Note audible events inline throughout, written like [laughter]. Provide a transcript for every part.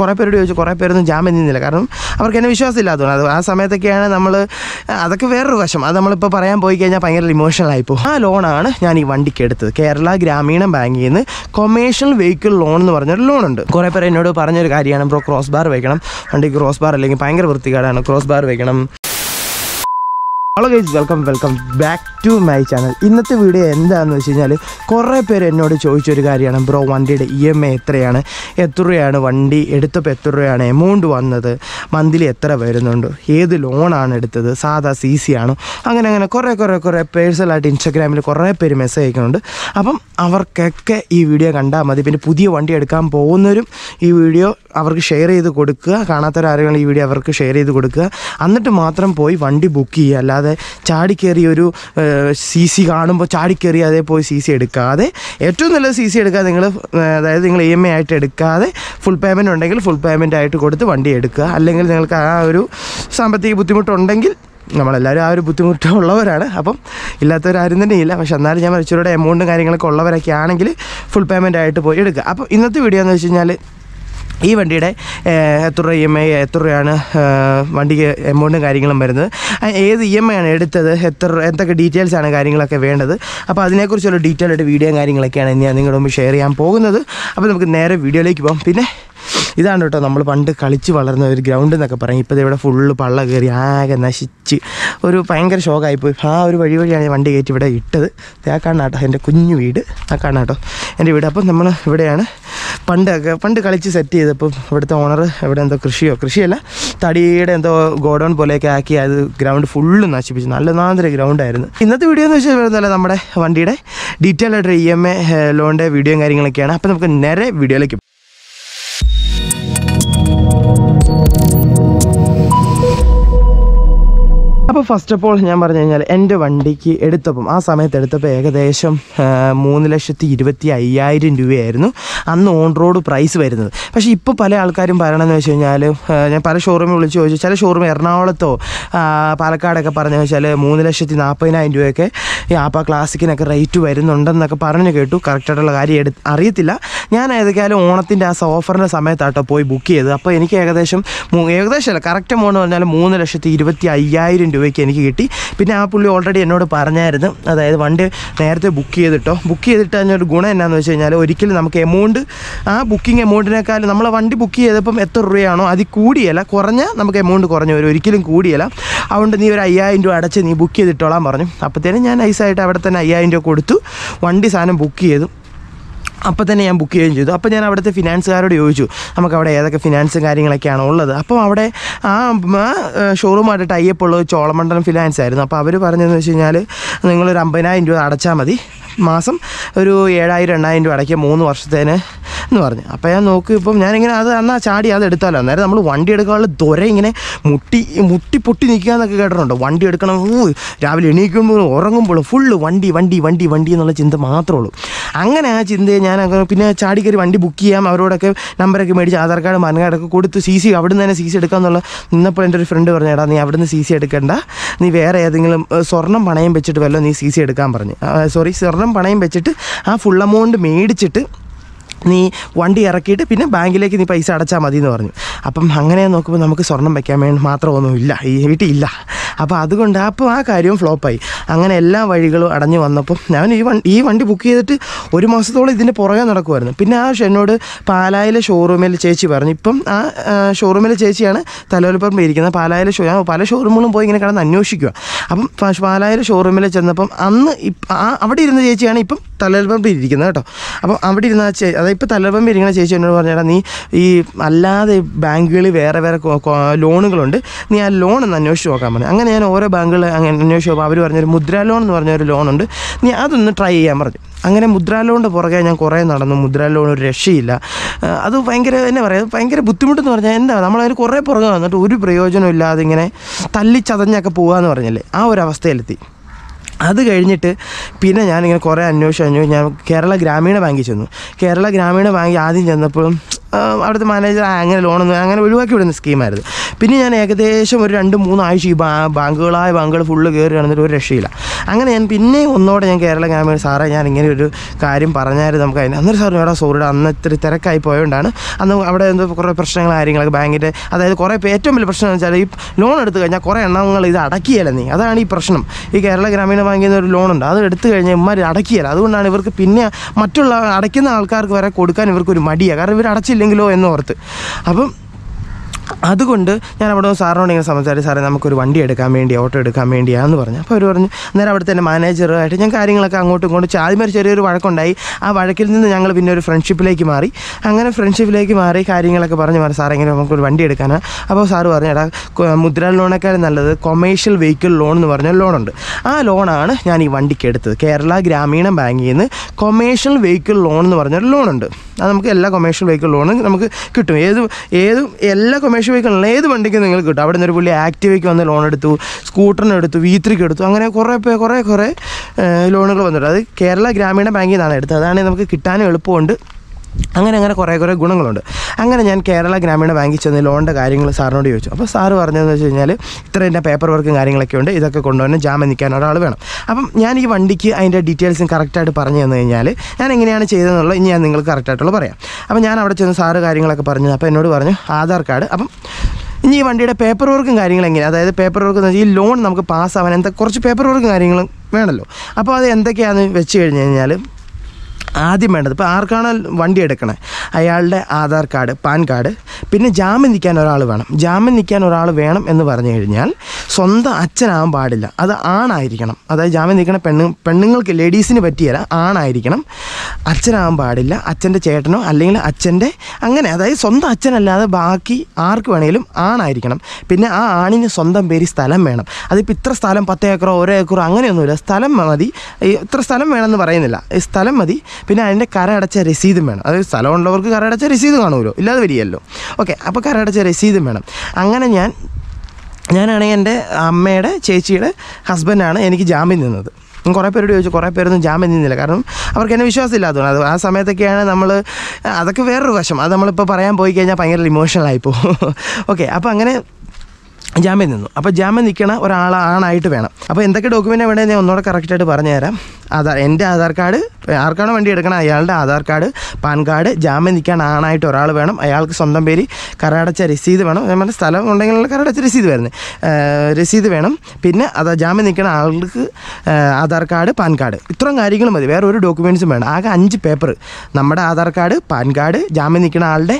കുറേ പേരോട് ചോദിച്ചു കുറേ പേരൊന്നും ജാമ്യം നിന്നില്ല കാരണം അവർക്ക് എന്നെ വിശ്വാസമില്ലാത്തതാണ് അത് ആ സമയത്തൊക്കെയാണ് നമ്മൾ അതൊക്കെ വേറൊരു വശം അത് നമ്മളിപ്പോൾ പറയാൻ പോയി കഴിഞ്ഞാൽ ഭയങ്കര ഇമോഷണൽ ആയിപ്പോൾ ആ ലോണാണ് ഞാൻ ഈ വണ്ടിക്ക് എടുത്തത് കേരള ഗ്രാമീണ ബാങ്കിൽ നിന്ന് കൊമേഴ്ഷ്യൽ വെഹിക്കിൾ ലോൺ എന്ന് പറഞ്ഞൊരു ലോണുണ്ട് കുറേ പേർ എന്നോട് പറഞ്ഞൊരു കാര്യമാണ് ബ്രോ ക്രോസ് ബാർ വയ്ക്കണം വണ്ടിക്ക് ക്രോസ് ബാർ അല്ലെങ്കിൽ ഭയങ്കര വൃത്തികേടാണ് ക്രോസ് ബാർ വയ്ക്കണം hello guys welcome welcome back to my channel ഇന്നത്തെ വീഡിയോ എന്താണെന്ന് വെച്ച് കഴിഞ്ഞാൽ കുറേ പേര് എന്നോട് ചോദിച്ചൊരു കാര്യമാണ് ബ്രോ വണ്ടിയുടെ ഇ എം ഐ എത്രയാണ് എത്ര രൂപയാണ് വണ്ടി എടുത്തപ്പോൾ എത്ര രൂപയാണ് എമൗണ്ട് വന്നത് മന്ത്ലി എത്ര വരുന്നുണ്ട് ഏത് ലോണാണ് എടുത്തത് സാധാ സി സി ആണോ അങ്ങനെ അങ്ങനെ കുറേ കുറേ കുറേ പേഴ്സണലായിട്ട് ഇൻസ്റ്റാഗ്രാമിൽ കുറേ പേര് മെസ്സേജ് അയക്കുന്നുണ്ട് അപ്പം അവർക്കൊക്കെ ഈ വീഡിയോ കണ്ടാൽ മതി പിന്നെ പുതിയ വണ്ടി എടുക്കാൻ പോകുന്നവരും ഈ വീഡിയോ അവർക്ക് ഷെയർ ചെയ്ത് കൊടുക്കുക കാണാത്തവരാരെങ്കിലും ഈ വീഡിയോ അവർക്ക് ഷെയർ ചെയ്ത് കൊടുക്കുക എന്നിട്ട് മാത്രം പോയി വണ്ടി ബുക്ക് ചെയ്യുക അല്ലാതെ ചാടിക്കേറി ഒരു സി സി കാണുമ്പോൾ ചാടിക്കേറി അതേ പോയി സി സി എടുക്കാതെ ഏറ്റവും നല്ല സി സി എടുക്കാതെ നിങ്ങൾ അതായത് നിങ്ങൾ ഇ e എം ഐ ആയിട്ട് എടുക്കാതെ ഫുൾ പേയ്മെൻ്റ് ഉണ്ടെങ്കിൽ ഫുൾ പേയ്മെൻ്റ് ആയിട്ട് കൊടുത്ത് വണ്ടി എടുക്കുക അല്ലെങ്കിൽ നിങ്ങൾക്ക് ആ ഒരു സാമ്പത്തിക ബുദ്ധിമുട്ടുണ്ടെങ്കിൽ നമ്മളെല്ലാവരും ആ ഒരു ബുദ്ധിമുട്ടുള്ളവരാണ് അപ്പം ഇല്ലാത്തവരാരും തന്നെ ഇല്ല പക്ഷെ എന്നാലും ഞാൻ മരിച്ചവരുടെ എമൗണ്ടും കാര്യങ്ങളൊക്കെ ഉള്ളവരൊക്കെ ആണെങ്കിൽ ഫുൾ പേയ്മെൻ്റ് ആയിട്ട് പോയി എടുക്കുക അപ്പോൾ ഇന്നത്തെ വീഡിയോ എന്ന് വെച്ച് കഴിഞ്ഞാൽ ഈ വണ്ടിയുടെ എത്ര രൂപ ഇ എം ഐ എത്ര രൂപയാണ് വണ്ടിക്ക് എമൗണ്ടും കാര്യങ്ങളും വരുന്നത് ഏത് ഇ എം ഐ ആണ് എടുത്തത് എത്ര എന്തൊക്കെ ഡീറ്റെയിൽസ് ആണ് കാര്യങ്ങളൊക്കെ വേണ്ടത് അപ്പോൾ അതിനെക്കുറിച്ചുള്ള ഡീറ്റെയിൽ ആയിട്ട് വീഡിയോയും കാര്യങ്ങളൊക്കെയാണ് ഞാൻ നിങ്ങളുടെ മുമ്പ് ഷെയർ ചെയ്യാൻ പോകുന്നത് അപ്പോൾ നമുക്ക് നേരെ വീഡിയോയിലേക്ക് പോകാം പിന്നെ ഇതാണ് കേട്ടോ നമ്മൾ പണ്ട് കളിച്ച് വളർന്ന ഒരു ഗ്രൗണ്ട് എന്നൊക്കെ പറയും ഇപ്പോൾ ഇവിടെ ഫുള്ള് പള്ള കയറി ആകെ നശിച്ച് ഒരു ഭയങ്കര ഷോക്കായിപ്പോയി ആ ഒരു വഴി വഴിയാണ് ഞാൻ വണ്ടി കയറ്റി ഇവിടെ ഇട്ടത് ആ കാണാട്ടോ എൻ്റെ കുഞ്ഞു വീട് ആ കാണാട്ടോ എൻ്റെ വീട് അപ്പം നമ്മൾ ഇവിടെയാണ് പണ്ടൊക്കെ പണ്ട് കളിച്ച് സെറ്റ് ചെയ്തപ്പോൾ ഇവിടുത്തെ ഓണർ ഇവിടെ എന്തോ കൃഷിയോ കൃഷിയല്ല തടിയുടെ എന്തോ ഗോഡൗൺ പോലെയൊക്കെ ആക്കി അത് ഗ്രൗണ്ട് ഫുള്ള് നശിപ്പിച്ചു നല്ല നാന്തര ഗ്രൗണ്ടായിരുന്നു ഇന്നത്തെ വീഡിയോ എന്ന് വെച്ചാൽ നമ്മുടെ വണ്ടിയുടെ ഡീറ്റെയിൽ ആയിട്ട് ഇ എം എ ലോണിൻ്റെ വീഡിയോയും കാര്യങ്ങളൊക്കെയാണ് അപ്പോൾ നമുക്ക് നേരെ വീഡിയോയിലേക്ക് അപ്പോൾ ഫസ്റ്റ് ഓഫ് ഓൾ ഞാൻ പറഞ്ഞു കഴിഞ്ഞാൽ എൻ്റെ വണ്ടിക്ക് എടുത്തപ്പം ആ സമയത്ത് എടുത്തപ്പോൾ ഏകദേശം മൂന്ന് ലക്ഷത്തി ഇരുപത്തി അയ്യായിരം രൂപയായിരുന്നു അന്ന് ഓൺ റോഡ് പ്രൈസ് വരുന്നത് പക്ഷേ ഇപ്പോൾ പല ആൾക്കാരും പറയണമെന്ന് വെച്ച് കഴിഞ്ഞാൽ ഞാൻ പല ഷോറൂമിൽ വിളിച്ച് ചോദിച്ചു ചില ഷോറൂം എറണാകുളത്തോ പാലക്കാടൊക്കെ പറഞ്ഞു വെച്ചാൽ മൂന്ന് ലക്ഷത്തി നാൽപ്പതിനായിരം രൂപയൊക്കെ ഈ ആപ്പ ക്ലാസിക്കിനൊക്കെ റേറ്റ് വരുന്നുണ്ടെന്നൊക്കെ പറഞ്ഞു കേട്ടു കറക്റ്റായിട്ടുള്ള കാര്യം എടു അറിയത്തില്ല ഞാൻ ഏതൊക്കെയാലും ഓണത്തിൻ്റെ ആ ഓഫറിൻ്റെ സമയത്താട്ടോ പോയി ബുക്ക് ചെയ്തത് അപ്പോൾ എനിക്ക് ഏകദേശം ഏകദേശമല്ല കറക്റ്റ് എമൗണ്ട് പറഞ്ഞാൽ മൂന്ന് ലക്ഷത്തി ഇരുപത്തി അയ്യായിരം രൂപ രൂപയ്ക്ക് എനിക്ക് കിട്ടി പിന്നെ ആ പുള്ളി ഓൾറെഡി എന്നോട് പറഞ്ഞായിരുന്നു അതായത് വണ്ടി നേരത്തെ ബുക്ക് ചെയ്തിട്ടോ ബുക്ക് ചെയ്തിട്ട് അതിനൊരു ഗുണം എന്നാന്ന് വെച്ച് കഴിഞ്ഞാൽ ഒരിക്കലും നമുക്ക് എമൗണ്ട് ആ ബുക്കിംഗ് എമൗണ്ടിനേക്കാൾ നമ്മൾ വണ്ടി ബുക്ക് ചെയ്തപ്പം എത്ര രൂപയാണോ അതിൽ കൂടിയല്ല കുറഞ്ഞ നമുക്ക് എമൗണ്ട് കുറഞ്ഞു വരും ഒരിക്കലും കൂടിയല്ല അതുകൊണ്ട് നീ ഒരു അയ്യായിരം രൂപ അടച്ച് നീ ബുക്ക് ചെയ്തിട്ടോളാൻ പറഞ്ഞു അപ്പോഴത്തേനും ഞാൻ നൈസായിട്ട് അവിടെ തന്നെ അയ്യായിരം രൂപ കൊടുത്തു വണ്ടി സാധനം ബുക്ക് ചെയ്തു അപ്പം തന്നെ ഞാൻ ബുക്ക് ചെയ്യുകയും ചെയ്തു അപ്പോൾ ഞാൻ അവിടുത്തെ ഫിനാൻസുകാരോട് ചോദിച്ചു നമുക്ക് അവിടെ ഏതൊക്കെ ഫിനാൻസും കാര്യങ്ങളൊക്കെയാണ് ഉള്ളത് അപ്പോൾ അവിടെ ആ ഷോറൂമായിട്ട് ടൈപ്പ് ഉള്ളത് ചോളമണ്ഡലം ഫിനാൻസ് ആയിരുന്നു അപ്പോൾ അവർ പറഞ്ഞതെന്ന് വെച്ച് കഴിഞ്ഞാൽ നിങ്ങളൊരു അമ്പതിനായിരം രൂപ അടച്ചാൽ മതി മാസം ഒരു ഏഴായിരം എണ്ണായിരം രൂപ അടയ്ക്കുക മൂന്ന് വർഷത്തേന് എന്ന് പറഞ്ഞു അപ്പോൾ ഞാൻ നോക്കി ഇപ്പം ഞാനിങ്ങനെ അത് അന്നാ ചാടി അത് എടുത്താലോ അന്നേരം നമ്മൾ വണ്ടി എടുക്കാനുള്ള ദൊര ഇങ്ങനെ മുട്ടി മുട്ടി പൊട്ടി നിൽക്കുക എന്നൊക്കെ കേട്ടിട്ടുണ്ടോ വണ്ടി എടുക്കണം രാവിലെ എണീക്കുമ്പോഴും ഉറങ്ങുമ്പോഴും ഫുള്ള് വണ്ടി വണ്ടി വണ്ടി വണ്ടി എന്നുള്ള ചിന്ത മാത്രമേ ഉള്ളൂ അങ്ങനെ ആ ചിന്തയെ ഞാൻ പിന്നെ ചാടിക്കറി വണ്ടി ബുക്ക് ചെയ്യാം അവരോടൊക്കെ നമ്പറൊക്കെ മേടിച്ച് ആധാർ കാർഡ് മാൻ കാർഡൊക്കെ കൊടുത്ത് സി സി അവിടെ നിന്ന് തന്നെ സി സി എടുക്കാമെന്നുള്ള നിന്നപ്പോൾ എൻ്റെ ഒരു ഫ്രണ്ട് പറഞ്ഞു എടാ നീ അവിടുന്ന് സി സി എടുക്കണ്ട നീ വേറെ ഏതെങ്കിലും സ്വർണം പണയം വെച്ചിട്ട് വല്ലതും നീ സി സി എടുക്കാൻ പറഞ്ഞു സോറി സ്വർണം പണയം വെച്ചിട്ട് ആ ഫുൾ എമൗണ്ട് മേടിച്ചിട്ട് നീ വണ്ടി ഇറക്കിയിട്ട് പിന്നെ ബാങ്കിലേക്ക് നീ പൈസ അടച്ചാൽ മതി എന്ന് പറഞ്ഞു അപ്പം അങ്ങനെ നോക്കുമ്പോൾ നമുക്ക് സ്വർണം വയ്ക്കാൻ വേണ്ടി മാത്രമൊന്നും ഇല്ല ഈ വീട്ടിൽ ഇല്ല അപ്പോൾ അതുകൊണ്ട് അപ്പോൾ ആ കാര്യവും ഫ്ലോപ്പായി അങ്ങനെ എല്ലാ വഴികളും അടഞ്ഞു വന്നപ്പോൾ ഞാൻ ഈ വണ്ടി ഈ വണ്ടി ബുക്ക് ചെയ്തിട്ട് ഒരു മാസത്തോളം ഇതിൻ്റെ പുറകെ നടക്കുമായിരുന്നു പിന്നെ ആ എന്നോട് പാലായിലെ ഷോറൂമിൽ ചേച്ചി പറഞ്ഞു ഇപ്പം ആ ഷോറൂമിലെ ചേച്ചിയാണ് തലവലപ്പറമ്പിൽ ഇരിക്കുന്നത് പാലായിലെ ഷോ പല ഷോറൂമുകളും പോയി ഇങ്ങനെ കിടന്ന് അന്വേഷിക്കുക അപ്പം പാലായിലെ ഷോറൂമിൽ ചെന്നപ്പം അന്ന് ആ അവിടെ ഇരുന്ന ചേച്ചിയാണ് ഇപ്പം തലവലപ്പറമ്പിൽ ഇരിക്കുന്നത് കേട്ടോ അപ്പം അവിടെ ഇരുന്ന ആ ചേ അതായത് ഇപ്പോൾ തലപ്പം പിരിക്കുന്ന ചേച്ചി എന്നോട് പറഞ്ഞാൽ നീ ഈ അല്ലാതെ ബാങ്കുകളിൽ വേറെ വേറെ ലോണുകളുണ്ട് നീ ആ ലോൺ ഒന്ന് അന്വേഷിച്ച് നോക്കാൻ പറഞ്ഞു അങ്ങനെ ഞാൻ ഓരോ ബാങ്കുകൾ അങ്ങനെ അന്വേഷിച്ച് നോക്കാം അവർ പറഞ്ഞൊരു മുദ്ര ലോൺ എന്ന് പറഞ്ഞൊരു ലോണുണ്ട് നീ അതൊന്ന് ട്രൈ ചെയ്യാൻ പറഞ്ഞു അങ്ങനെ മുദ്ര ലോണിൻ്റെ പുറകെ ഞാൻ കുറേ നടന്നു മുദ്ര ലോൺ ഒരു രക്ഷയില്ല അത് ഭയങ്കര എന്നെ പറയുക ഭയങ്കര ബുദ്ധിമുട്ടെന്ന് പറഞ്ഞാൽ എന്താ നമ്മളതിൽ കുറേ പുറകെ വന്നിട്ട് ഒരു ഇല്ലാതെ ഇങ്ങനെ തല്ലിച്ചതഞ്ഞൊക്കെ പോകുക എന്ന് പറഞ്ഞില്ലേ ആ ഒരു അവസ്ഥയിലെത്തി അത് കഴിഞ്ഞിട്ട് പിന്നെ ഞാനിങ്ങനെ കുറേ അന്വേഷിച്ചു അന്വേഷിച്ച് ഞാൻ കേരള ഗ്രാമീണ ബാങ്കിൽ ചെന്നു കേരള ഗ്രാമീണ ബാങ്കിൽ ആദ്യം ചെന്നപ്പോഴും അവിടുത്തെ മാനേജർ അങ്ങനെ ലോണൊന്നും അങ്ങനെ ഒഴിവാക്കി വിടുന്ന സ്കീമായിരുന്നു പിന്നെ ഞാൻ ഏകദേശം ഒരു രണ്ട് മൂന്നാഴ്ച ഈ ബാങ്കുകളായ ബാങ്കുകൾ ഫുള്ള് കയറി കിടന്നിട്ട് ഒരു രക്ഷയില്ല അങ്ങനെ ഞാൻ പിന്നെ ഒന്നോടെ ഞാൻ കേരള ഗ്രാമീണ സാറേ ഞാൻ ഇങ്ങനെ ഒരു കാര്യം പറഞ്ഞായിരുന്നു നമുക്ക് അതിന് അന്നൊരു സാറിന് എടാ സോറിയുടെ അന്ന് ഇത്തിരി തിരക്കായി പോയതുകൊണ്ടാണ് അന്ന് അവിടെ എന്തോ കുറേ പ്രശ്നങ്ങൾ കാര്യങ്ങളൊക്കെ ബാങ്കിൻ്റെ അതായത് കുറേ ഏറ്റവും വലിയ പ്രശ്നം എന്ന് വെച്ചാൽ ഈ ലോൺ എടുത്തു കഴിഞ്ഞാൽ കുറേ എണ്ണങ്ങൾ ഇത് അടക്കിയല്ല നീ അതാണ് ഈ പ്രശ്നം ഈ കേരള ഗ്രാമീണ ബാങ്കിൽ നിന്ന് ഒരു ലോണുണ്ട് അത് എടുത്തു കഴിഞ്ഞാൽ ഇമാർ അടക്കിയല്ല അതുകൊണ്ടാണ് ഇവർക്ക് പിന്നെ മറ്റുള്ള അടയ്ക്കുന്ന ആൾക്കാർക്ക് വരെ കൊടുക്കാൻ ഇവർക്കൊരു മടിയാണ് കാരണം ഇവർ അടച്ചില്ല ഇല്ലെങ്കിലോ എന്നോർത്ത് അപ്പം അതുകൊണ്ട് ഞാൻ അവിടെ സാറിനോട് ഇങ്ങനെ സംസാരിച്ചു സാറേ നമുക്കൊരു വണ്ടി എടുക്കാൻ വേണ്ടി ഓട്ടോ എടുക്കാൻ വേണ്ടിയാണെന്ന് പറഞ്ഞു അപ്പോൾ അവർ പറഞ്ഞു അന്നേരം അവിടുത്തെ എൻ്റെ മാനേജറുമായിട്ട് ഞാൻ കാര്യങ്ങളൊക്കെ അങ്ങോട്ടും ഇങ്ങോട്ടും ആദ്യം ഒരു ചെറിയൊരു വഴക്കുണ്ടായി ആ വഴക്കിൽ നിന്ന് ഞങ്ങൾ പിന്നെ ഒരു ഫ്രണ്ട്ഷിപ്പിലേക്ക് മാറി അങ്ങനെ ഫ്രണ്ട്ഷിപ്പിലേക്ക് മാറി കാര്യങ്ങളൊക്കെ പറഞ്ഞു മാറി സാറേ ഇങ്ങനെ നമുക്കൊരു വണ്ടി എടുക്കാനാണ് അപ്പോൾ സാറ് പറഞ്ഞു എടാ മുദ്ര ലോണേക്കാളും നല്ലത് കൊമേഴ്ഷ്യൽ വെഹിക്കിൾ ലോൺ എന്ന് പറഞ്ഞ ലോണുണ്ട് ആ ലോണാണ് ഞാൻ ഈ വണ്ടിക്ക് എടുത്തത് കേരള ഗ്രാമീണ ബാങ്കിൽ നിന്ന് കൊമേഴ്ഷ്യൽ വെഹിക്കിൾ ലോൺ എന്ന് പറഞ്ഞൊരു ലോണുണ്ട് അത് നമുക്ക് എല്ലാ കൊമേഴ്ഷ്യൽ വെഹിക്കിൾ ലോണും നമുക്ക് കിട്ടും ഏത് ഏതും എല്ലാ കൊമേഴ്ഷ്യൽ ക്യാഷ് വെഹിക്കിളിൽ ഏത് വണ്ടിക്കും നിങ്ങൾക്ക് കിട്ടും അവിടെ ഒരു പുള്ളി ആക്റ്റീവയ്ക്ക് വന്ന് ലോൺ എടുത്തു സ്കൂട്ടറിന് എടുത്തു വി ത്രീക്ക് എടുത്തു അങ്ങനെ കുറേ പേ കുറേ കുറേ ലോണുകൾ വന്നിട്ടുണ്ട് അത് കേരള ഗ്രാമീണ ബാങ്കിൽ നിന്നാണ് എടുത്തത് അതാണെങ്കിൽ നമുക്ക് കിട്ടാനും എളുപ്പമുണ്ട് അങ്ങനെ അങ്ങനെ കുറേ കുറേ ഗുണങ്ങളുണ്ട് അങ്ങനെ ഞാൻ കേരള ഗ്രാമീണ ബാങ്കിൽ ചെന്ന് ലോണിൻ്റെ കാര്യങ്ങൾ സാറിനോട് ചോദിച്ചു അപ്പോൾ സാറ് പറഞ്ഞതെന്ന് വെച്ച് കഴിഞ്ഞാൽ ഇത്ര എൻ്റെ പേപ്പർ വർക്കും കാര്യങ്ങളൊക്കെ ഉണ്ട് ഇതൊക്കെ കൊണ്ടുവന്ന് ജാമ്യം നിൽക്കാൻ ഒരാൾ വേണം അപ്പം ഞാൻ ഈ വണ്ടിക്ക് അതിൻ്റെ ഡീറ്റെയിൽസും കറക്റ്റായിട്ട് പറഞ്ഞു തന്നു കഴിഞ്ഞാൽ ഞാൻ എങ്ങനെയാണ് ചെയ്തതെന്നുള്ളത് ഇനി ഞാൻ നിങ്ങൾക്ക് കറക്റ്റായിട്ടുള്ള പറയാം അപ്പം ഞാൻ അവിടെ ചെന്ന് സാറ് കാര്യങ്ങളൊക്കെ പറഞ്ഞു അപ്പോൾ എന്നോട് പറഞ്ഞു ആധാർ കാർഡ് അപ്പം ഇനി ഈ വണ്ടിയുടെ പേപ്പർ വർക്കും കാര്യങ്ങളും എങ്ങനെയാണ് അതായത് പേപ്പർ വർക്ക് എന്ന് വെച്ചാൽ ഈ ലോൺ നമുക്ക് പാസ്സാവാൻ എന്താ കുറച്ച് പേപ്പർ വർക്കും കാര്യങ്ങളും വേണമല്ലോ അപ്പോൾ അത് എന്തൊക്കെയാണെന്ന് വെച്ച് കഴിഞ്ഞ് കഴിഞ്ഞാൽ ആദ്യം വേണ്ടത് ഇപ്പോൾ ആർക്കാണ് വണ്ടി എടുക്കണത് അയാളുടെ ആധാർ കാർഡ് പാൻ കാർഡ് പിന്നെ ജാമ്യം നിൽക്കാൻ ഒരാൾ വേണം ജാമ്യം നിൽക്കാൻ ഒരാൾ വേണം എന്ന് പറഞ്ഞു കഴിഞ്ഞാൽ സ്വന്തം അച്ഛനാവാൻ പാടില്ല അത് ആണായിരിക്കണം അതായത് ജാമ്യം നിൽക്കണ പെണ്ണു പെണ്ണുങ്ങൾക്ക് ലേഡീസിന് പറ്റിയല്ല ആണായിരിക്കണം അച്ഛനാവാൻ പാടില്ല അച്ഛൻ്റെ ചേട്ടനോ അല്ലെങ്കിൽ അച്ഛൻ്റെ അങ്ങനെ അതായത് സ്വന്തം അച്ഛനല്ലാതെ ബാക്കി ആർക്ക് വേണമെങ്കിലും ആണായിരിക്കണം പിന്നെ ആ ആണിന് സ്വന്തം പേര് സ്ഥലം വേണം അതിപ്പോൾ ഇത്ര സ്ഥലം പത്ത് ഏക്കറോ ഒരേക്കറോ ഏക്കറോ അങ്ങനെയൊന്നുമില്ല സ്ഥലം മതി ഇത്ര സ്ഥലം വേണമെന്ന് പറയുന്നില്ല സ്ഥലം മതി പിന്നെ അതിൻ്റെ കരടച്ച രസീതും വേണം അതായത് സ്ഥലമുള്ളവർക്ക് കരടച്ച രസീത് കാണുമല്ലോ ഇല്ലാതെ വരികയല്ലോ ഓക്കെ അപ്പോൾ കരടച്ച രസീതും വേണം അങ്ങനെ ഞാൻ ഞാനാണെങ്കിൽ എൻ്റെ അമ്മയുടെ ചേച്ചിയുടെ ഹസ്ബൻഡാണ് എനിക്ക് ജാമ്യം നിന്നത് കുറേ പേരോട് ചോദിച്ചു കുറേ പേരൊന്നും ജാമ്യം നിന്നില്ല കാരണം അവർക്ക് എന്നെ വിശ്വാസമില്ലാത്തതാണ് അത് ആ സമയത്തൊക്കെയാണ് നമ്മൾ അതൊക്കെ വേറൊരു വശം അത് നമ്മളിപ്പോൾ പറയാൻ പോയി കഴിഞ്ഞാൽ ഭയങ്കര ഇമോഷണലായി പോകും ഓക്കെ അപ്പോൾ അങ്ങനെ ജാമ്യം നിന്നു അപ്പോൾ ജാമ്യം നിൽക്കണ ഒരാൾ ആണായിട്ട് വേണം അപ്പോൾ എന്തൊക്കെ ഡോക്യുമെൻ്റ് വേണമെങ്കിൽ ഞാൻ ഒന്നുകൂടെ കറക്റ്റായിട്ട് പറഞ്ഞുതരാം ആധാർ എൻ്റെ ആധാർ കാർഡ് ആർക്കാണ് വണ്ടി എടുക്കണം അയാളുടെ ആധാർ കാർഡ് പാൻ കാർഡ് ജാമ്യം നിൽക്കാൻ ആണായിട്ട് ഒരാൾ വേണം അയാൾക്ക് സ്വന്തം പേര് കരടച്ച രസീത് വേണം അതേപോലെ സ്ഥലം ഉണ്ടെങ്കിലുള്ള കരടച്ച രസീത് വരുന്നത് രസീത് വേണം പിന്നെ അത് ജാമ്യം നിൽക്കുന്ന ആൾക്ക് ആധാർ കാർഡ് പാൻ കാർഡ് ഇത്രയും കാര്യങ്ങൾ മതി വേറെ ഒരു ഡോക്യുമെൻറ്റ്സും വേണം ആകെ അഞ്ച് പേപ്പർ നമ്മുടെ ആധാർ കാർഡ് പാൻ കാർഡ് ജാമ്യം നിൽക്കുന്ന ആളുടെ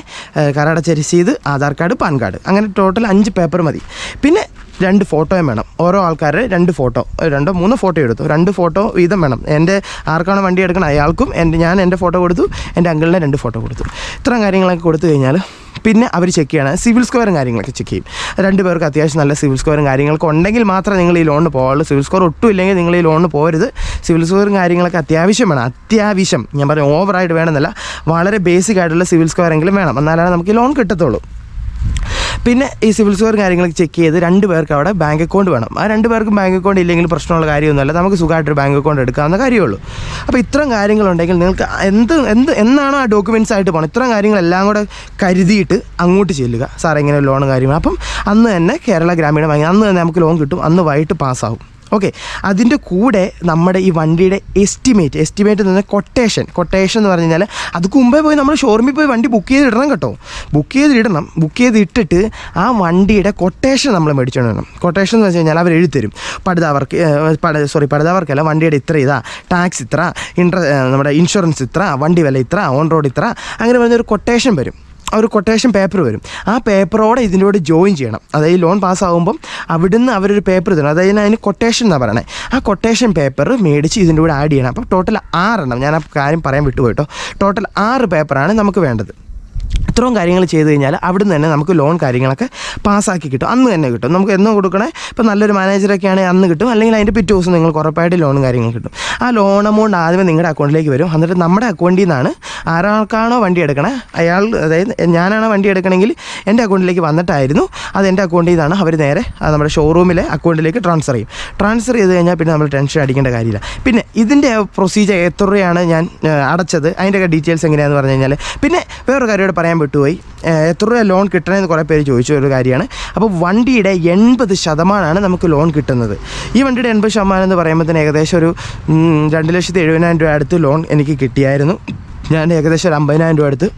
കരടച്ച രസീത് ആധാർ കാർഡ് പാൻ കാർഡ് അങ്ങനെ ടോട്ടൽ അഞ്ച് പേപ്പർ മതി പിന്നെ രണ്ട് ഫോട്ടോയും വേണം ഓരോ ആൾക്കാരുടെ രണ്ട് ഫോട്ടോ രണ്ടോ മൂന്നോ ഫോട്ടോ എടുത്തു രണ്ട് ഫോട്ടോ വീതം വേണം എൻ്റെ ആർക്കാണ് വണ്ടി എടുക്കണം അയാൾക്കും എൻ്റെ ഞാൻ എൻ്റെ ഫോട്ടോ കൊടുത്തു എൻ്റെ അങ്കിളിനെ രണ്ട് ഫോട്ടോ കൊടുത്തു ഇത്രയും കാര്യങ്ങളൊക്കെ കൊടുത്തു കഴിഞ്ഞാൽ പിന്നെ അവർ ചെക്ക് ചെയ്യണം സിവിൽ സ്കോറും കാര്യങ്ങളൊക്കെ ചെക്ക് ചെയ്യും രണ്ട് പേർക്ക് അത്യാവശ്യം നല്ല സിവിൽ സ്കോറും കാര്യങ്ങളൊക്കെ ഉണ്ടെങ്കിൽ മാത്രമേ നിങ്ങൾ ഈ ലോണിന് പോകാവുള്ളൂ സിവിൽ സ്കോർ ഒട്ടും ഇല്ലെങ്കിൽ നിങ്ങൾ ഈ ലോണിന് പോരുത് സിവിൽ സ്കോറും കാര്യങ്ങളൊക്കെ അത്യാവശ്യം വേണം അത്യാവശ്യം ഞാൻ പറഞ്ഞു ഓവറായിട്ട് വേണമെന്നല്ല വളരെ ബേസിക് ആയിട്ടുള്ള സിവിൽ എങ്കിലും വേണം എന്നാലാണ് നമുക്ക് ഈ ലോൺ കിട്ടത്തുള്ളൂ പിന്നെ ഈ സിവിൽ സ്കോർ കാര്യങ്ങളൊക്കെ ചെക്ക് ചെയ്ത് രണ്ട് പേർക്ക് അവിടെ ബാങ്ക് അക്കൗണ്ട് വേണം ആ രണ്ട് പേർക്കും ബാങ്ക് അക്കൗണ്ട് ഇല്ലെങ്കിൽ പ്രശ്നമുള്ള കാര്യമൊന്നുമല്ല നമുക്ക് സുഖമായിട്ടൊരു ബാങ്ക് അക്കൗണ്ട് എടുക്കാവുന്ന കാര്യമുള്ളൂ അപ്പോൾ ഇത്തരം കാര്യങ്ങളുണ്ടെങ്കിൽ നിങ്ങൾക്ക് എന്ത് എന്ത് എന്നാണ് ആ ഡോക്യുമെൻസ് ആയിട്ട് പോകണം ഇത്രയും കാര്യങ്ങളെല്ലാം കൂടെ കരുതിയിട്ട് അങ്ങോട്ട് ചെല്ലുക സാർ ഇങ്ങനെ ലോണും കാര്യങ്ങളും അപ്പം അന്ന് തന്നെ കേരള ഗ്രാമീണ ബാങ്ക് അന്ന് തന്നെ നമുക്ക് ലോൺ കിട്ടും അന്ന് വൈകിട്ട് പാസ്സാവും ഓക്കെ അതിൻ്റെ കൂടെ നമ്മുടെ ഈ വണ്ടിയുടെ എസ്റ്റിമേറ്റ് എസ്റ്റിമേറ്റ് എന്ന് പറഞ്ഞാൽ കൊട്ടേഷൻ കൊട്ടേഷൻ എന്ന് പറഞ്ഞു കഴിഞ്ഞാൽ അതുക്ക് മുമ്പേ പോയി നമ്മൾ ഷോറൂമിൽ പോയി വണ്ടി ബുക്ക് ചെയ്തിടണം കേട്ടോ ബുക്ക് ചെയ്തിടണം ബുക്ക് ചെയ്തിട്ടിട്ട് ആ വണ്ടിയുടെ കൊട്ടേഷൻ നമ്മൾ മേടിച്ചുകൊണ്ട് കൊട്ടേഷൻ എന്ന് വെച്ച് കഴിഞ്ഞാൽ അവർ എഴുതിത്തരും പടുത പട സോറി പടുത വണ്ടിയുടെ ഇത്ര ഇതാ ടാക്സ് ഇത്ര ഇൻട്ര നമ്മുടെ ഇൻഷുറൻസ് ഇത്ര വണ്ടി വില ഇത്ര ഓൺ റോഡ് ഇത്ര അങ്ങനെ പറഞ്ഞൊരു കൊട്ടേഷൻ വരും ഒരു കൊട്ടേഷൻ പേപ്പർ വരും ആ പേപ്പറോടെ ഇതിൻ്റെ ജോയിൻ ചെയ്യണം അതായത് ലോൺ പാസ്സാകുമ്പം അവിടുന്ന് അവരൊരു പേപ്പർ തരും അതായത് അതിന് കൊട്ടേഷൻ എന്നാണ് പറയണേ ആ കൊട്ടേഷൻ പേപ്പർ മേടിച്ച് ഇതിൻ്റെ കൂടെ ആഡ് ചെയ്യണം അപ്പോൾ ടോട്ടൽ ആറെണ്ണം ഞാൻ ആ കാര്യം പറയാൻ വിട്ടുപോയിട്ടോ ടോട്ടൽ ആറ് പേപ്പറാണ് നമുക്ക് വേണ്ടത് ഇത്രയും കാര്യങ്ങൾ ചെയ്ത് കഴിഞ്ഞാൽ അവിടുന്ന് തന്നെ നമുക്ക് ലോൺ കാര്യങ്ങളൊക്കെ പാസ്സാക്കി കിട്ടും അന്ന് തന്നെ കിട്ടും നമുക്ക് എന്നും കൊടുക്കണേ ഇപ്പോൾ നല്ലൊരു മാനേജറൊക്കെ ആണെങ്കിൽ അന്ന് കിട്ടും അല്ലെങ്കിൽ അതിൻ്റെ പിറ്റേ ദിവസം നിങ്ങൾക്ക് ഉറപ്പായിട്ട് ലോണും കാര്യങ്ങൾ കിട്ടും ആ ലോൺ എമൗണ്ട് ആദ്യമേ നിങ്ങളുടെ അക്കൗണ്ടിലേക്ക് വരും എന്നിട്ട് നമ്മുടെ അക്കൗണ്ടിൽ നിന്നാണ് ആരാൾക്കാണോ വണ്ടി എടുക്കണേ അയാൾ അതായത് ഞാനാണോ വണ്ടി എടുക്കണമെങ്കിൽ എൻ്റെ അക്കൗണ്ടിലേക്ക് വന്നിട്ടായിരുന്നു അത് എൻ്റെ അക്കൗണ്ടിൽ നിന്നാണ് അവർ നേരെ നമ്മുടെ ഷോറൂമിലെ അക്കൗണ്ടിലേക്ക് ട്രാൻസ്ഫർ ചെയ്യും ട്രാൻസ്ഫർ ചെയ്ത് കഴിഞ്ഞാൽ പിന്നെ നമ്മൾ ടെൻഷൻ അടിക്കേണ്ട കാര്യമില്ല പിന്നെ ഇതിൻ്റെ പ്രൊസീജിയർ എത്ര രൂപയാണ് ഞാൻ അടച്ചത് അതിൻ്റെയൊക്കെ ഡീറ്റെയിൽസ് എങ്ങനെയാണെന്ന് പറഞ്ഞു കഴിഞ്ഞാൽ പിന്നെ വേറൊരു കാര്യമായിട്ട് പറയാൻ വിട്ടുപോയി എത്ര രൂപ ലോൺ കിട്ടണമെന്ന് കുറേ പേര് ചോദിച്ച ഒരു കാര്യമാണ് അപ്പോൾ വണ്ടിയുടെ എൺപത് ശതമാനമാണ് നമുക്ക് ലോൺ കിട്ടുന്നത് ഈ വണ്ടിയുടെ എൺപത് ശതമാനം എന്ന് പറയുമ്പോൾ തന്നെ ഏകദേശം ഒരു രണ്ട് ലക്ഷത്തി എഴുപതിനായിരം രൂപ അടുത്ത് ലോൺ എനിക്ക് കിട്ടിയായിരുന്നു ഞാൻ ഏകദേശം ഒരു അമ്പതിനായിരം രൂപ അടുത്ത്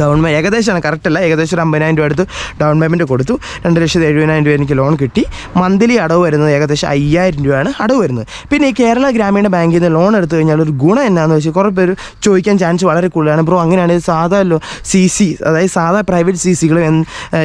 ഡൗൺ പേ ഏകദേശമാണ് കറക്റ്റ് അല്ല ഏകദേശം ഒരു അമ്പതിനായിരം രൂപ അടുത്ത് ഡൗൺ പേയ്മെൻറ്റ് കൊടുത്തു രണ്ട് ലക്ഷത്തി എഴുപതിനായിരം രൂപ എനിക്ക് ലോൺ കിട്ടി മന്ത്ലി അടവ് വരുന്നത് ഏകദേശം അയ്യായിരം രൂപയാണ് അടവ് വരുന്നത് പിന്നെ ഈ കേരള ഗ്രാമീണ ബാങ്കിൽ നിന്ന് ലോൺ എടുത്തു കഴിഞ്ഞാൽ ഒരു ഗുണം എന്നാന്ന് വെച്ചാൽ കുറേ പേര് ചോദിക്കാൻ ചാൻസ് വളരെ കൂടുതലാണ് ബ്രോ അങ്ങനെയാണെങ്കിൽ സാധാ ലോ സി സി അതായത് സാധാ പ്രൈവറ്റ് സി സികൾ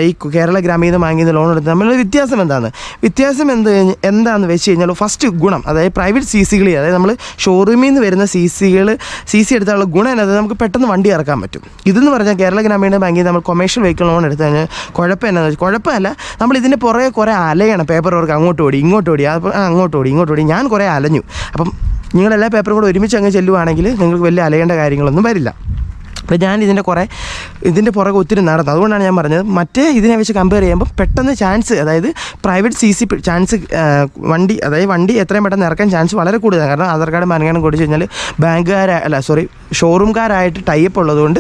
ഈ കേരള ഗ്രാമീണ ബാങ്കിൽ നിന്ന് ലോൺ എടുത്ത് നമ്മൾ വ്യത്യാസം എന്താണ് വ്യത്യാസം എന്ത് എന്താണെന്ന് വെച്ച് കഴിഞ്ഞാൽ ഫസ്റ്റ് ഗുണം അതായത് പ്രൈവറ്റ് സി സികളിൽ അതായത് നമ്മൾ ഷോറൂമിൽ നിന്ന് വരുന്ന സി സികൾ സി സി എടുത്താലുള്ള ഗുണം എന്നത് നമുക്ക് പെട്ടെന്ന് വണ്ടി ഇറക്കാൻ പറ്റും ഇതെന്ന് പറഞ്ഞാൽ കേരള ഗ്രാമീണ ബാങ്കിൽ നമ്മൾ കൊമേഴ്ഷ്യൽ വെഹിക്കിൾ ലോൺ എടുത്തു കഴിഞ്ഞാൽ കുഴപ്പം എന്നാന്ന് വെച്ചാൽ കുഴപ്പമല്ല നമ്മൾ ഇതിന് പുറകെ കുറേ അലയാണ് പേപ്പർ വർക്ക് അങ്ങോട്ട് ഓടി ഇങ്ങോട്ട് ഓടി അപ്പോൾ അങ്ങോട്ട് ഓടി ഇങ്ങോട്ട് ഓടി ഞാൻ കുറേ അലഞ്ഞു അപ്പം നിങ്ങളെല്ലാ പേപ്പറും കൂടെ ഒരുമിച്ച് അങ്ങ് ചെല്ലുവാണെങ്കിൽ നിങ്ങൾക്ക് വലിയ അലയേണ്ട കാര്യങ്ങളൊന്നും വരില്ല അപ്പോൾ ഞാൻ ഇതിൻ്റെ കുറേ ഇതിൻ്റെ പുറകെ ഒത്തിരി നടന്നു അതുകൊണ്ടാണ് ഞാൻ പറഞ്ഞത് മറ്റേ ഇതിനെ വെച്ച് കമ്പയർ ചെയ്യുമ്പോൾ പെട്ടെന്ന് ചാൻസ് അതായത് പ്രൈവറ്റ് സി സി ചാൻസ് വണ്ടി അതായത് വണ്ടി എത്രയും പെട്ടെന്ന് ഇറക്കാൻ ചാൻസ് വളരെ കൂടുതലാണ് കാരണം ആധാർ കാർഡ് മരങ്ങാനും കൊടുത്തു കഴിഞ്ഞാൽ ബാങ്കുകാർ അല്ല സോറി ഷോറൂംകാരായിട്ട് ടൈപ്പ് ഉള്ളതുകൊണ്ട്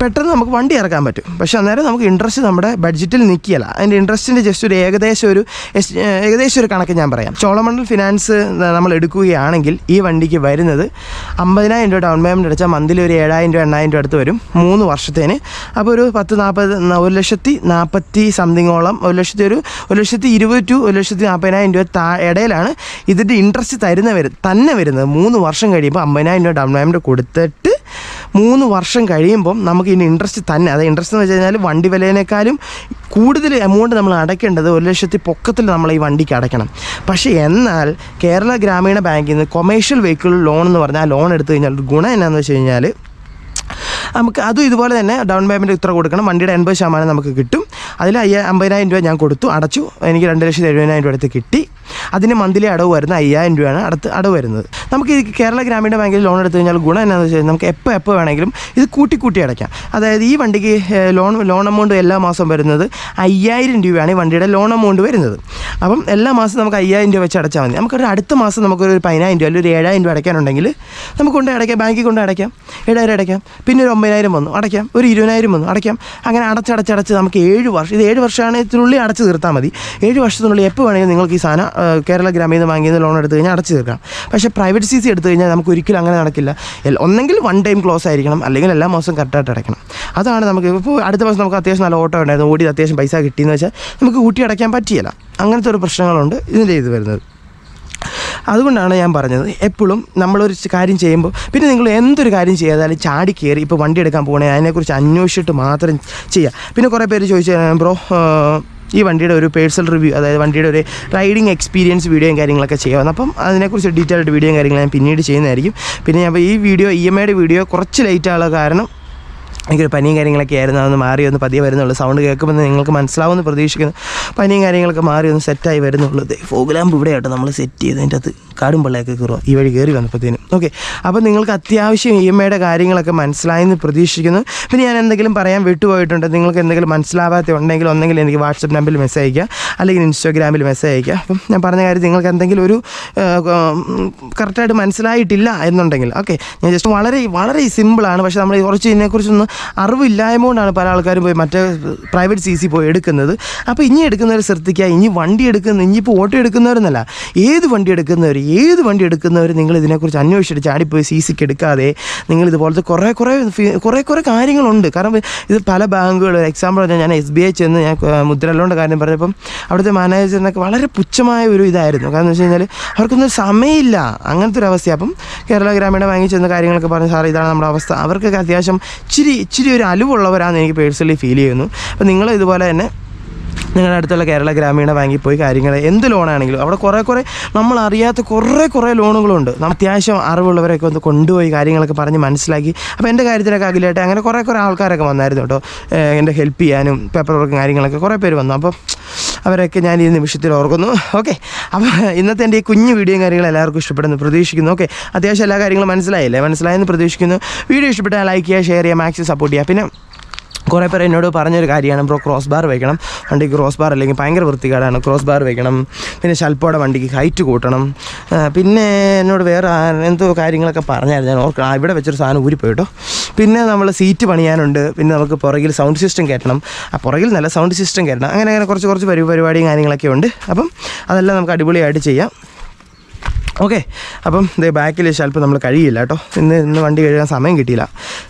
പെട്ടെന്ന് നമുക്ക് വണ്ടി ഇറക്കാൻ പറ്റും പക്ഷേ അന്നേരം നമുക്ക് ഇൻട്രസ്റ്റ് നമ്മുടെ ബഡ്ജറ്റിൽ നിൽക്കുകയല്ല അതിൻ്റെ ഇൻട്രസ്റ്റിൻ്റെ ജസ്റ്റ് ഒരു ഏകദേശം ഒരു ഏകദേശം ഒരു കണക്ക് ഞാൻ പറയാം ചോളമണ്ഡൽ ഫിനാൻസ് നമ്മൾ എടുക്കുകയാണെങ്കിൽ ഈ വണ്ടിക്ക് വരുന്നത് അമ്പതിനായിരം രൂപ ഡൗൺ പേയ്മെൻറ്റ് അടച്ചാൽ മന്തിലി ഒരു ഏഴായിരം രൂപ എണ്ണായിരം രൂപ അടുത്ത് അടുത്ത് വരും മൂന്ന് വർഷത്തേന് അപ്പോൾ ഒരു പത്ത് നാൽപ്പത് ഒരു ലക്ഷത്തി നാൽപ്പത്തി സംതിങ്ങോളം ഒരു ലക്ഷത്തി ഒരു ഒരു ലക്ഷത്തി ഇരുപത് ടു ഒരു ലക്ഷത്തി നാൽപ്പതിനായിരം രൂപ താ ഇടയിലാണ് ഇതിൻ്റെ ഇൻട്രസ്റ്റ് തരുന്ന തന്നെ വരുന്നത് മൂന്ന് വർഷം കഴിയുമ്പോൾ അമ്പതിനായിരം രൂപ ഡൗൺ പേയ്മെൻറ്റ് കൊടുത്തിട്ട് മൂന്ന് വർഷം കഴിയുമ്പം നമുക്ക് ഇനി ഇൻട്രസ്റ്റ് തന്നെ അത് ഇൻട്രസ്റ്റ് എന്ന് വെച്ച് കഴിഞ്ഞാൽ വണ്ടി വിലയേക്കാളും കൂടുതൽ എമൗണ്ട് നമ്മൾ അടയ്ക്കേണ്ടത് ഒരു ലക്ഷത്തി പൊക്കത്തിൽ നമ്മൾ ഈ വണ്ടിക്ക് അടയ്ക്കണം പക്ഷേ എന്നാൽ കേരള ഗ്രാമീണ ബാങ്കിൽ നിന്ന് കൊമേഴ്ഷ്യൽ വെഹിക്കിൾ ലോൺ എന്ന് പറഞ്ഞാൽ ലോൺ എടുത്തു കഴിഞ്ഞാൽ ഗുണം എന്നാന്ന് വെച്ച് കഴിഞ്ഞാൽ നമുക്ക് അതും ഇതുപോലെ തന്നെ ഡൗൺ പേയ്മെൻറ്റ് ഇത്ര കൊടുക്കണം വണ്ടിയുടെ എൺപത് ശതമാനം നമുക്ക് കിട്ടും അതിൽ അയ്യ അമ്പതിനായിരം രൂപ ഞാൻ കൊടുത്തു അടച്ചു എനിക്ക് രണ്ട് ലക്ഷത്തി എഴുപതിനായിരം രൂപ അടുത്ത് കിട്ടി അതിന് മന്ത്ലി അടവ് വരുന്നത് അയ്യായിരം രൂപയാണ് അടുത്ത് അടവ് വരുന്നത് നമുക്ക് ഈ കേരള ഗ്രാമീണ ബാങ്കിൽ ലോൺ എടുത്തു കഴിഞ്ഞാൽ ഗുണം എന്താണെന്ന് വെച്ച് കഴിഞ്ഞാൽ നമുക്ക് എപ്പോൾ എപ്പോൾ വേണമെങ്കിലും ഇത് കൂട്ടി കൂട്ടി അടയ്ക്കാം അതായത് ഈ വണ്ടിക്ക് ലോൺ ലോൺ എമൗണ്ട് എല്ലാ മാസം വരുന്നത് അയ്യായിരം രൂപയാണ് ഈ വണ്ടിയുടെ ലോൺ എമൗണ്ട് വരുന്നത് അപ്പം എല്ലാ മാസം നമുക്ക് അയ്യായിരം രൂപ വെച്ച് അടച്ചാൽ മതി നമുക്കൊരു അടുത്ത മാസം നമുക്കൊരു പതിനായിരം രൂപ അല്ലെങ്കിൽ ഒരു ഏഴായിരം രൂപ അടയ്ക്കാനുണ്ടെങ്കിൽ നമുക്ക് കൊണ്ട് അടയ്ക്കാം ബാങ്കിൽ കൊണ്ട് അടയ്ക്കാം ഏഴായിരം അടയ്ക്കാം പിന്നെ ഒരു ഒമ്പതിനായിരം വന്നു അടയ്ക്കാം ഒരു ഇരുപതിനായിരം വന്നു അടയ്ക്കാം അങ്ങനെ അടച്ചടച്ചടച്ച് നമുക്ക് ഏഴ് വർഷം ഇത് ഏഴ് വർഷമാണ് ഇതിനുള്ളിൽ അടച്ചു തീർത്താൽ മതി ഏഴ് വർഷത്തിനുള്ളിൽ എപ്പോൾ വേണമെങ്കിലും നിങ്ങൾക്ക് ഈ സാധനം കേരള ഗ്രാമീണ ബാങ്കിൽ നിന്ന് ലോൺ എടുത്തു കഴിഞ്ഞാൽ അടച്ചു തീർക്കാം പക്ഷേ പ്രൈവറ്റ് സി സി എടുത്തു കഴിഞ്ഞാൽ നമുക്ക് ഒരിക്കലും അങ്ങനെ നടക്കില്ല ഒന്നെങ്കിൽ വൺ ടൈം ക്ലോസ് ആയിരിക്കണം അല്ലെങ്കിൽ എല്ലാ മാസം കറക്റ്റായിട്ട് അടയ്ക്കണം അതാണ് നമുക്ക് ഇപ്പോൾ അടുത്ത മാസം നമുക്ക് അത്യാവശ്യം നല്ല ഓട്ടോ ഉണ്ടായിരുന്നു ഓടി അത്യാവശ്യം പൈസ കിട്ടിയെന്ന് വെച്ചാൽ നമുക്ക് കൂട്ടി അടയ്ക്കാൻ പറ്റിയില്ല അങ്ങനത്തെ ഒരു പ്രശ്നങ്ങളുണ്ട് ഇതിൻ്റെ ഇത് വരുന്നത് അതുകൊണ്ടാണ് ഞാൻ പറഞ്ഞത് എപ്പോഴും നമ്മളൊരു കാര്യം ചെയ്യുമ്പോൾ പിന്നെ നിങ്ങൾ എന്തൊരു കാര്യം ചെയ്താലും ചാടി കയറി ഇപ്പോൾ വണ്ടി എടുക്കാൻ പോകണേ അതിനെക്കുറിച്ച് അന്വേഷിച്ചിട്ട് മാത്രം ചെയ്യുക പിന്നെ കുറേ പേര് ചോദിച്ചു ബ്രോ ഈ വണ്ടിയുടെ ഒരു പേഴ്സണൽ റിവ്യൂ അതായത് വണ്ടിയുടെ ഒരു റൈഡിങ് എക്സ്പീരിയൻസ് വീഡിയോയും കാര്യങ്ങളൊക്കെ ചെയ്യാവുന്ന അപ്പം അതിനെക്കുറിച്ച് ഡീറ്റെയിൽഡ് വീഡിയോയും കാര്യങ്ങളും ഞാൻ പിന്നീട് ചെയ്യുന്നതായിരിക്കും പിന്നെ അപ്പോൾ ഈ വീഡിയോ ഇ എം ഐയുടെ വീഡിയോ കുറച്ച് ലേറ്റ് ആയുള്ള കാരണം എനിക്കൊരു പനിയും കാര്യങ്ങളൊക്കെ ആയിരുന്നു അതൊന്ന് മാറി ഒന്ന് പതിയെ വരുന്നുള്ളൂ സൗണ്ട് കേൾക്കുമ്പോൾ നിങ്ങൾക്ക് മനസ്സിലാവുമെന്ന് പ്രതീക്ഷിക്കുന്നു പനിയും കാര്യങ്ങളൊക്കെ മാറി ഒന്ന് സെറ്റായി വരുന്നുള്ളത് ഫോഗ്ലാമ്പ് ഇവിടെ ആട്ടോ നമ്മൾ സെറ്റ് ചെയ്തതിൻ്റെ അത് കാടും പിള്ളയൊക്കെ കയറുക ഈ വഴി കയറി വന്നപ്പോഴത്തേനും ഓക്കെ അപ്പോൾ നിങ്ങൾക്ക് അത്യാവശ്യം ഇ എം ഐയുടെ കാര്യങ്ങളൊക്കെ മനസ്സിലായെന്ന് പ്രതീക്ഷിക്കുന്നു പിന്നെ ഞാൻ എന്തെങ്കിലും പറയാൻ വിട്ടുപോയിട്ടുണ്ട് നിങ്ങൾക്ക് എന്തെങ്കിലും മനസ്സിലാവാത്ത ഉണ്ടെങ്കിൽ ഒന്നെങ്കിൽ എനിക്ക് വാട്സപ്പ് നമ്പറിൽ മെസ്സേജ് അയക്കുക അല്ലെങ്കിൽ ഇൻസ്റ്റാഗ്രാമിൽ മെസ്സേജ് അയക്കുക അപ്പം ഞാൻ പറഞ്ഞ കാര്യം നിങ്ങൾക്ക് എന്തെങ്കിലും ഒരു കറക്റ്റായിട്ട് മനസ്സിലായിട്ടില്ല എന്നുണ്ടെങ്കിൽ ഓക്കെ ഞാൻ ജസ്റ്റ് വളരെ വളരെ സിമ്പിളാണ് പക്ഷേ നമ്മൾ കുറച്ച് ഇതിനെക്കുറിച്ചൊന്ന് അറിവില്ലായ്മ കൊണ്ടാണ് പല ആൾക്കാരും പോയി മറ്റേ പ്രൈവറ്റ് സി സി പോയി എടുക്കുന്നത് അപ്പോൾ ഇനി എടുക്കുന്നവർ ശ്രദ്ധിക്കുക ഇനി വണ്ടി എടുക്കുന്ന ഇനിയിപ്പോൾ ഓട്ടോ എടുക്കുന്നവരെന്നല്ല ഏത് വണ്ടി എടുക്കുന്നവർ ഏത് വണ്ടി എടുക്കുന്നവർ നിങ്ങൾ ഇതിനെക്കുറിച്ച് അന്വേഷിച്ചിട്ട് ചാടിപ്പോയി സി സിക്ക് എടുക്കാതെ നിങ്ങൾ ഇതുപോലത്തെ കുറേ കുറേ കുറേ കുറേ കാര്യങ്ങളുണ്ട് കാരണം ഇത് പല ബാങ്കുകൾ എക്സാമ്പിൾ പറഞ്ഞാൽ ഞാൻ എസ് ബി ഐ ചെന്ന് ഞാൻ മുദ്ര ലോണിൻ്റെ കാര്യം പറഞ്ഞപ്പം അവിടുത്തെ മാനേജറിനൊക്കെ വളരെ പുച്ഛമായ ഒരു ഇതായിരുന്നു കാരണം എന്ന് വെച്ച് കഴിഞ്ഞാൽ അവർക്കൊന്നും സമയമില്ല അങ്ങനത്തെ ഒരു അവസ്ഥ അപ്പം കേരള ഗ്രാമീണ ബാങ്കിൽ ചെന്ന കാര്യങ്ങളൊക്കെ പറഞ്ഞ് സാറേ ഇതാണ് നമ്മുടെ അവസ്ഥ അവർക്കൊക്കെ അത്യാവശ്യം ഇച്ചിരി ഇച്ചിരി ഒരു അലിവുള്ളവരാണെന്ന് എനിക്ക് പേഴ്സണലി ഫീൽ ചെയ്യുന്നു അപ്പോൾ നിങ്ങൾ ഇതുപോലെ തന്നെ നിങ്ങളുടെ അടുത്തുള്ള കേരള ഗ്രാമീണ ബാങ്കിൽ പോയി കാര്യങ്ങൾ എന്ത് ലോണാണെങ്കിലും അവിടെ കുറേ കുറേ നമ്മൾ അറിയാത്ത കുറേ കുറേ ലോണുകളുണ്ട് അത്യാവശ്യം അറിവുള്ളവരൊക്കെ ഒന്ന് കൊണ്ടുപോയി കാര്യങ്ങളൊക്കെ പറഞ്ഞ് മനസ്സിലാക്കി അപ്പോൾ എൻ്റെ കാര്യത്തിലൊക്കെ അഖിലായിട്ട് അങ്ങനെ കുറേ കുറേ ആൾക്കാരൊക്കെ വന്നായിരുന്നു കേട്ടോ എൻ്റെ ഹെൽപ്പ് ചെയ്യാനും പേപ്പർ വർക്കും കാര്യങ്ങളൊക്കെ കുറേ പേര് വന്നു അപ്പം അവരൊക്കെ ഞാൻ ഈ നിമിഷത്തിൽ ഓർക്കുന്നു ഓക്കെ അപ്പോൾ ഇന്നത്തെ എൻ്റെ ഈ കുഞ്ഞു വീഡിയോ കാര്യങ്ങൾ എല്ലാവർക്കും ഇഷ്ടപ്പെടുന്നു പ്രതീക്ഷിക്കുന്നു ഓക്കെ അത്യാവശ്യം എല്ലാ കാര്യങ്ങളും മനസ്സിലായില്ലേ മനസ്സിലായെന്ന് പ്രതീക്ഷിക്കുന്നു വീഡിയോ ഇഷ്ടപ്പെട്ടാൽ ലൈക്ക് ചെയ്യുക ഷെയർ ചെയ്യുക മാക്സിമം സപ്പോർട്ട് ചെയ്യുക പിന്നെ കുറേ പേർ എന്നോട് പറഞ്ഞൊരു കാര്യമാണ് ബ്രോ ക്രോസ് ബാർ വയ്ക്കണം വണ്ടിക്ക് ക്രോസ് ബാർ അല്ലെങ്കിൽ ഭയങ്കര വൃത്തികേടാണ് ക്രോസ് ബാർ വയ്ക്കണം പിന്നെ ശൽപ്പോടെ വണ്ടിക്ക് ഹൈറ്റ് കൂട്ടണം പിന്നെ എന്നോട് വേറെ എന്തോ കാര്യങ്ങളൊക്കെ പറഞ്ഞായിരുന്നു ഞാൻ ഓർക്കണം ഇവിടെ വെച്ചൊരു സാധനം ഊരിപ്പോയിട്ടോ പിന്നെ നമ്മൾ സീറ്റ് പണിയാനുണ്ട് പിന്നെ നമുക്ക് പുറകിൽ സൗണ്ട് സിസ്റ്റം കയറ്റണം ആ പുറകിൽ നല്ല സൗണ്ട് സിസ്റ്റം കയറ്റണം അങ്ങനെ അങ്ങനെ കുറച്ച് കുറച്ച് പരിപാടിയും കാര്യങ്ങളൊക്കെ ഉണ്ട് അപ്പം അതെല്ലാം നമുക്ക് അടിപൊളിയായിട്ട് ചെയ്യാം ഓക്കെ അപ്പം ഇതേ ബാക്കിൽ ശൽപ്പം നമ്മൾ കഴിയില്ല കേട്ടോ ഇന്ന് ഇന്ന് വണ്ടി കഴുകാൻ സമയം കിട്ടിയില്ല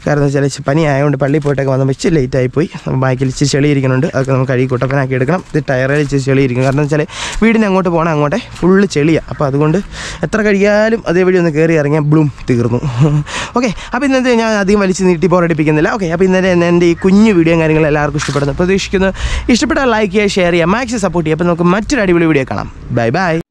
കാരണം എന്താ വെച്ചാൽ പനി ആയതുകൊണ്ട് പള്ളി പോയിട്ടൊക്കെ വന്നപ്പോൾ ഇച്ചിരി ലേറ്റ് ആയിപ്പോയി ബാക്കിൽ ഇച്ചിരി ചെളിയിരിക്കുന്നുണ്ട് അതൊക്കെ നമുക്ക് കഴുകി കുട്ടപ്പനാക്കി എടുക്കണം ഇത് ടയറിൽ ഇച്ചിരി ചെളിയിരിക്കും കാരണം കാരണം വെച്ചാൽ വീടിന് അങ്ങോട്ട് പോകണം അങ്ങോട്ടെ ഫുള്ള് ചെളിയാണ് അപ്പോൾ അതുകൊണ്ട് എത്ര കഴിയാലും വഴി ഒന്ന് കയറി ഇറങ്ങിയാൽ ബ്ലൂം തീർന്നു [laughs] ഓക്കെ അപ്പോൾ ഇന്നത്തെ ഞാൻ അധികം വലിച്ച് നീട്ടി പോരടിപ്പിക്കുന്നില്ല ഓക്കെ അപ്പോൾ ഇന്നലെ എൻ്റെ ഈ കുഞ്ഞു വീഡിയോ കാര്യങ്ങൾ എല്ലാവർക്കും ഇഷ്ടപ്പെടുന്നു പ്രതീക്ഷിക്കുന്നു ഇഷ്ടപ്പെട്ടാൽ ലൈക്ക് ചെയ്യുക ഷെയർ ചെയ്യുക മാക്സി സപ്പോർട്ട് ചെയ്യുക അപ്പോൾ നമുക്ക് മറ്റൊരു അടിപൊളി വീഡിയോ കാണാം ബൈ ബൈ